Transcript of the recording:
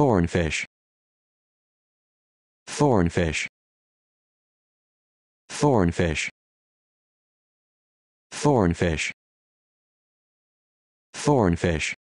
Thornfish. Thornfish. Thornfish. Thornfish. Thornfish.